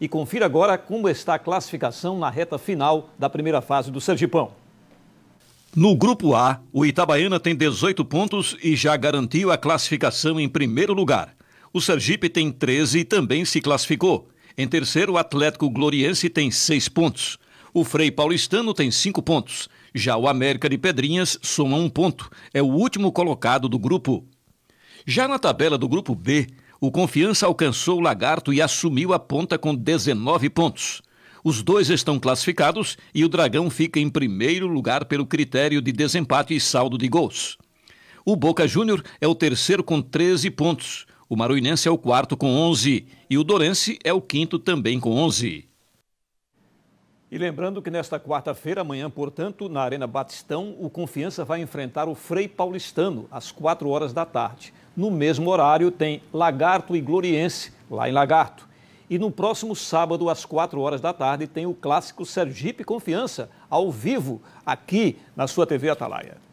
E confira agora como está a classificação na reta final da primeira fase do Sergipão. No grupo A, o Itabaiana tem 18 pontos e já garantiu a classificação em primeiro lugar. O Sergipe tem 13 e também se classificou. Em terceiro, o Atlético Gloriense tem 6 pontos. O Frei Paulistano tem 5 pontos. Já o América de Pedrinhas soma um ponto. É o último colocado do grupo. Já na tabela do grupo B, o Confiança alcançou o Lagarto e assumiu a ponta com 19 pontos. Os dois estão classificados e o Dragão fica em primeiro lugar pelo critério de desempate e saldo de gols. O Boca Júnior é o terceiro com 13 pontos. O Maruinense é o quarto com 11 e o Dorense é o quinto também com 11. E lembrando que nesta quarta-feira, amanhã, portanto, na Arena Batistão, o Confiança vai enfrentar o Frei Paulistano às 4 horas da tarde. No mesmo horário, tem Lagarto e Gloriense, lá em Lagarto. E no próximo sábado, às 4 horas da tarde, tem o clássico Sergipe Confiança, ao vivo, aqui na sua TV Atalaia.